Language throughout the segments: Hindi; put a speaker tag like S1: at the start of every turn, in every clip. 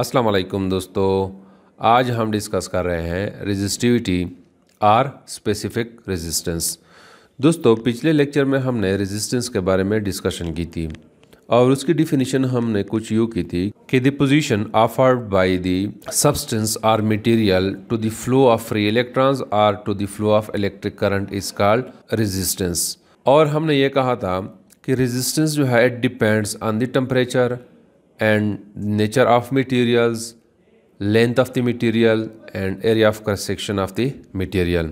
S1: अस्सलाम वालेकुम दोस्तों आज हम डिस्कस कर रहे हैं रेजिस्टिविटी आर स्पेसिफिक रेजिस्टेंस दोस्तों पिछले लेक्चर में हमने रेजिस्टेंस के बारे में डिस्कशन की थी और उसकी डिफिनीशन हमने कुछ यूँ की थी कि the position offered by the substance or material to the flow of free electrons or to the flow of electric current is called resistance और हमने ये कहा था कि रेजिस्टेंस जो है it depends on the temperature and nature of materials, length of the material and area of cross section of the material.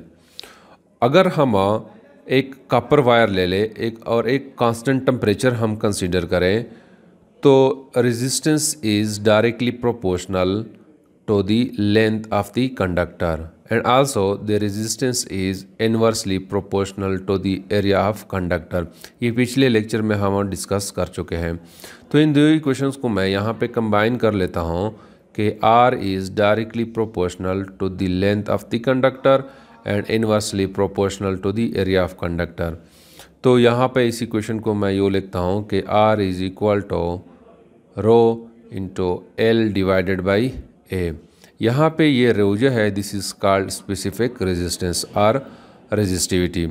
S1: agar hum ek copper wire le le ek aur ek constant temperature hum consider kare to resistance is directly proportional to the length of the conductor and also the resistance is inversely proportional to the area of conductor ये पिछले लेक्चर में हम डिस्कस कर चुके हैं तो इन दो इक्वेशंस को मैं यहाँ पे कंबाइन कर लेता हूँ कि R is directly proportional to the length of the conductor and inversely proportional to the area of conductor तो यहाँ पे इस इक्वेशन को मैं यूँ लिखता हूँ कि R is equal to rho into L divided by A यहाँ पे ये रेवजो है this is called specific resistance or resistivity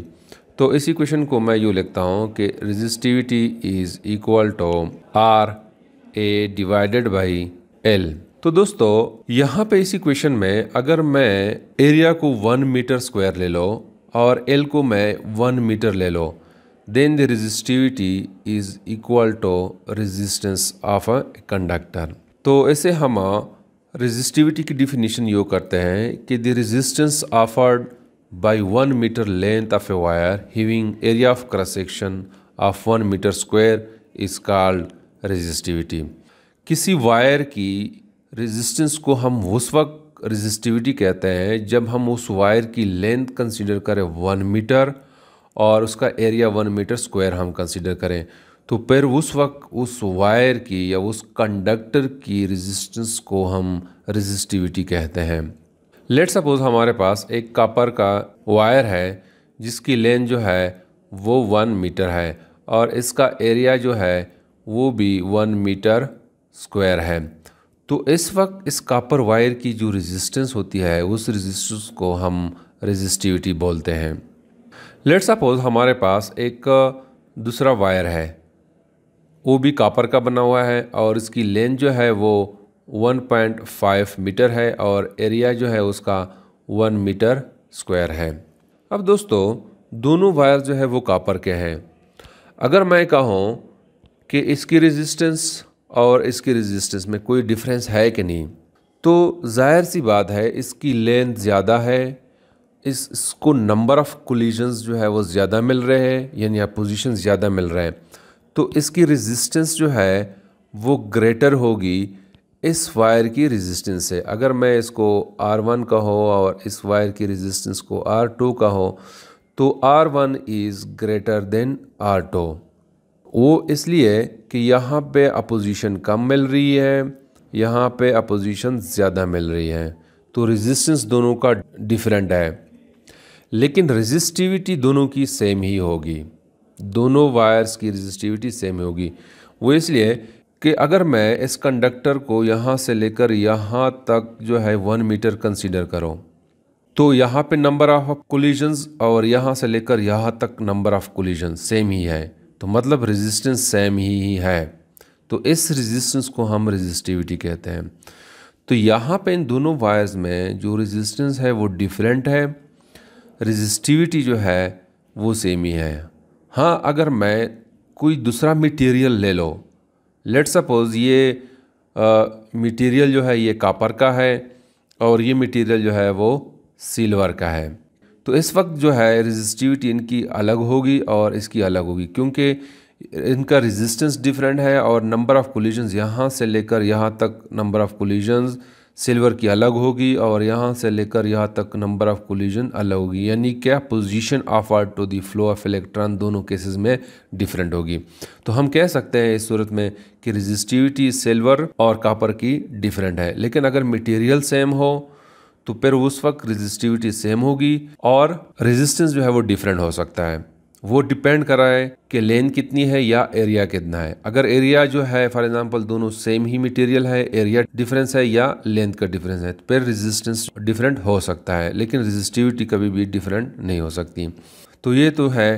S1: तो इस इक्वेशन को मैं यूँ लिखता हूँ कि resistivity is equal to R A divided by L तो दोस्तों यहाँ पे इस इक्वेशन में अगर मैं एरिया को वन मीटर स्क्वायर ले लो और एल को मैं वन मीटर ले लो then the resistivity is equal to resistance of a conductor तो ऐसे हम रेजिस्टिविटी की डिफिनीशन यो करते हैं कि the resistance offered by one metre length of a wire having area of cross section of one metre square is called resistivity किसी वायर की रेजिस्टेंस को हम उस वक्त रेजिस्टिविटी कहते हैं जब हम उस वायर की लेंथ कंसीडर करें वन मीटर और उसका एरिया वन मीटर स्क्वायर हम कंसीडर करें तो फिर उस वक्त उस वायर की या उस कंडक्टर की रेजिस्टेंस को हम रेजिस्टिविटी कहते हैं लेट सपोज़ हमारे पास एक कापर का वायर है जिसकी लेंथ जो है वो वन मीटर है और इसका एरिया जो है वो भी वन मीटर स्क्वायर है तो इस वक्त इस कापर वायर की जो रेजिस्टेंस होती है उस रेजिस्टेंस को हम रेजिस्टिविटी बोलते हैं लेट सपोज़ हमारे पास एक दूसरा वायर है वो भी कापर का बना हुआ है और इसकी लेंथ जो है वो 1.5 मीटर है और एरिया जो है उसका 1 मीटर स्क्वायर है अब दोस्तों दोनों वायर जो है वो कापर के हैं अगर मैं कहूँ कि इसकी रेजिस्टेंस और इसकी रेजिस्टेंस में कोई डिफरेंस है कि नहीं तो जाहिर सी बात है इसकी लेंथ ज़्यादा है इस इसको नंबर ऑफ़ कोलिजन्स जो है वो ज़्यादा मिल रहे हैं यानी अपोजिशन ज़्यादा मिल रहे हैं तो इसकी रेजिस्टेंस जो है वो ग्रेटर होगी इस वायर की रेजिस्टेंस से अगर मैं इसको आर वन का हो और इस वायर की रेजिस्टेंस को आर टू का हो तो R one is greater than R two वो इसलिए कि यहाँ पे अपोजिशन कम मिल रही है यहाँ पे अपोजिशन ज़्यादा मिल रही है तो रेजिस्टेंस दोनों का डिफरेंट है लेकिन रेजिस्टिविटी दोनों की सेम ही होगी दोनों वायर्स की रजिस्टिविटी सेम होगी वो इसलिए कि अगर मैं इस कंडक्टर को यहाँ से लेकर यहाँ तक जो है वन मीटर कंसीडर करूँ तो यहाँ पे नंबर ऑफ कोलिजन्स और यहाँ से लेकर यहाँ तक नंबर ऑफ कोलिजन सेम ही है तो मतलब रेजिस्टेंस सेम ही, ही है तो इस रेजिस्टेंस को हम रेजिस्टिविटी कहते हैं तो यहाँ पे इन दोनों वायर्स में जो रेजिस्टेंस है वो डिफरेंट है रेजिस्टिविटी जो है वो सेम ही है हाँ अगर मैं कोई दूसरा मटेरियल ले लो लेट सपोज़ ये मटेरियल जो है ये कापर का है और ये मटेरियल जो है वो सिल्वर का है तो इस वक्त जो है रेजिस्टिविटी इनकी अलग होगी और इसकी अलग होगी क्योंकि इनका रेजिस्टेंस डिफरेंट है और नंबर ऑफ़ कोलिजन्स यहाँ से लेकर यहाँ तक नंबर ऑफ़ कोलिजन्स सिल्वर की अलग होगी और यहाँ से लेकर यहाँ तक नंबर ऑफ़ कोलिजन अलग होगी यानी क्या position or to the flow of electron दोनों केसेस में डिफरेंट होगी तो हम कह सकते हैं इस सूरत में कि रजिस्टिविटी सिल्वर और कापर की डिफरेंट है लेकिन अगर मटेरियल सेम हो तो फिर उस वक्त रजिस्टिविटी सेम होगी और रेजिस्टेंस जो है वो डिफरेंट हो सकता है वो डिपेंड कर रहा है कि लेंथ कितनी है या एरिया कितना है अगर एरिया जो है फॉर एग्जांपल दोनों सेम ही मटेरियल है एरिया डिफरेंस है या लेंथ का डिफरेंस है तो फिर रेजिस्टेंस डिफरेंट हो सकता है लेकिन रेजिस्टिविटी कभी भी डिफरेंट नहीं हो सकती तो ये तो है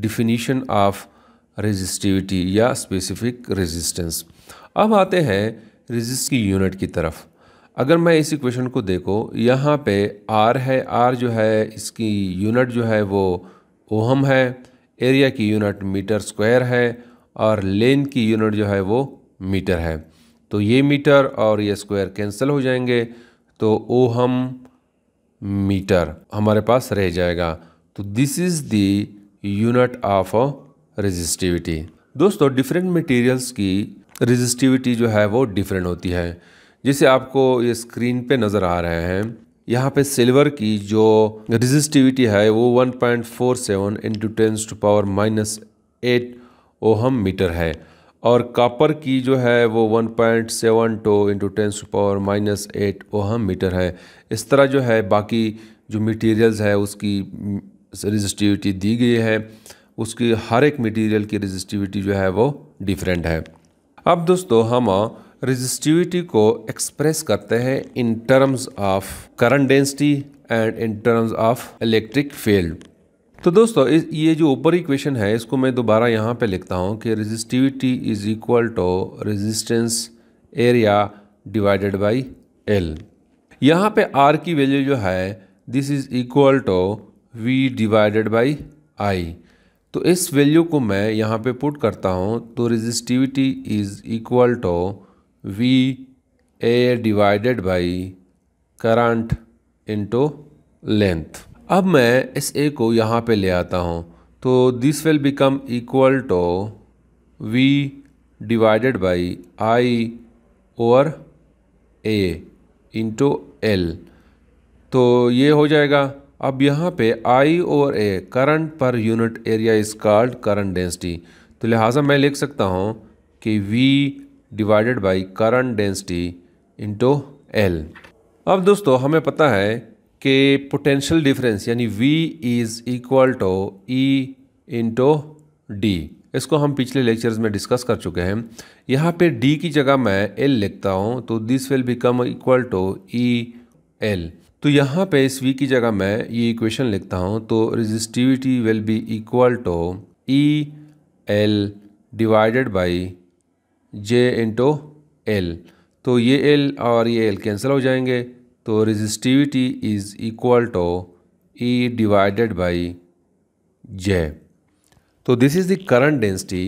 S1: डिफिनीशन ऑफ रेजिस्टिविटी या स्पेसिफिक रेजिस्टेंस अब आते हैं रेजिस्ट की यूनिट की तरफ अगर मैं इस इक्वेशन को देखो यहाँ पे आर है आर जो है इसकी यूनिट जो है वो ओहम है एरिया की यूनिट मीटर स्क्वायर है और लेंथ की यूनिट जो है वो मीटर है तो ये मीटर और ये स्क्वायर कैंसिल हो जाएंगे तो ओहम मीटर हमारे पास रह जाएगा तो this is the unit of resistivity दोस्तों डिफरेंट मटेरियल्स की रेजिस्टिविटी जो है वो डिफरेंट होती है जैसे आपको ये स्क्रीन पे नज़र आ रहे हैं यहाँ पे सिल्वर की जो रेजिस्टिविटी है वो 1.47 point four seven into tens to power minus eight ohm metre है और कॉपर की जो है वो 1.72 point seven two into tens to power minus eight ohm metre है इस तरह जो है बाकी जो मटेरियल्स है उसकी रेजिस्टिविटी दी गई है उसकी हर एक मटेरियल की रेजिस्टिविटी जो है वो डिफरेंट है अब दोस्तों हम रजिस्टिविटी को एक्सप्रेस करते हैं in terms of current density and in terms of electric field तो दोस्तों ये जो ऊपर इक्वेशन है इसको मैं दोबारा यहाँ पे लिखता हूँ कि resistivity is equal to resistance area divided by L यहाँ पे आर की वैल्यू जो है this is equal to V divided by I तो इस वैल्यू को मैं यहाँ पे पुट करता हूँ तो resistivity is equal to V A divided by current into length अब मैं इस ए को यहाँ पे ले आता हूँ तो this will become equal to V divided by I over A into L तो ये हो जाएगा अब यहाँ पे I over A current per unit area is called current density तो लिहाजा मैं लिख सकता हूँ कि V divided by current density into L अब दोस्तों हमें पता है कि पोटेंशियल डिफरेंस यानी V is equal to E into D इसको हम पिछले लेक्चर्स में डिस्कस कर चुके हैं यहाँ पे डी की जगह मैं एल लिखता हूँ तो this will become equal to E L तो यहाँ पे इस वी की जगह मैं ये इक्वेशन लिखता हूँ तो resistivity will be equal to E L divided by J to L तो ये एल और ये एल कैंसिल हो जाएंगे तो resistivity is equal to E divided by J तो this is the current density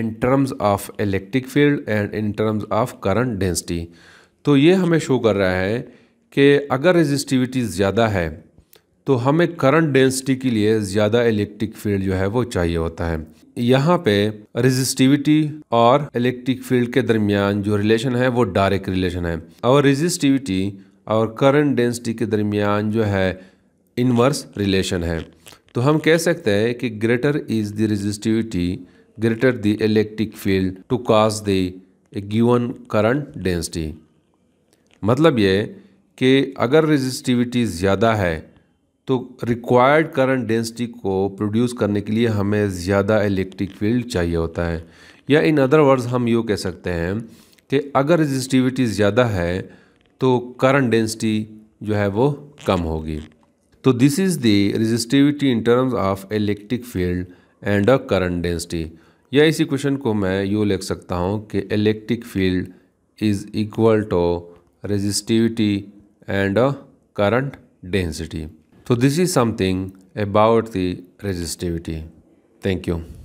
S1: in terms of electric field and in terms of current density तो ये हमें शो कर रहा है कि अगर रेजिस्टिविटी ज़्यादा है तो हमें करंट डेंसिटी के लिए ज़्यादा इलेक्ट्रिक फील्ड जो है वो चाहिए होता है यहाँ पे रेजिस्टिविटी और इलेक्ट्रिक फील्ड के दरमियान जो रिलेशन है वो डायरेक्ट रिलेशन है और रेजिस्टिविटी और करंट डेंसिटी के दरमियान जो है इनवर्स रिलेशन है तो हम कह सकते हैं कि greater is the resistivity greater the electric field to cause the given current density मतलब ये कि अगर रेजिस्टिविटी ज़्यादा है तो रिक्वायर्ड करंट डेंसिटी को प्रोड्यूस करने के लिए हमें ज़्यादा इलेक्ट्रिक फील्ड चाहिए होता है या इन अदर वर्ड्स हम यू कह सकते हैं कि अगर रजिस्टिविटी ज़्यादा है तो करंट डेंसिटी जो है वो कम होगी तो this is the resistivity in terms of electric field and a current density या इसी क्वेश्चन को मैं यूँ लिख सकता हूँ कि electric field is equal to resistivity and a current density So this is something about the resistivity. Thank you.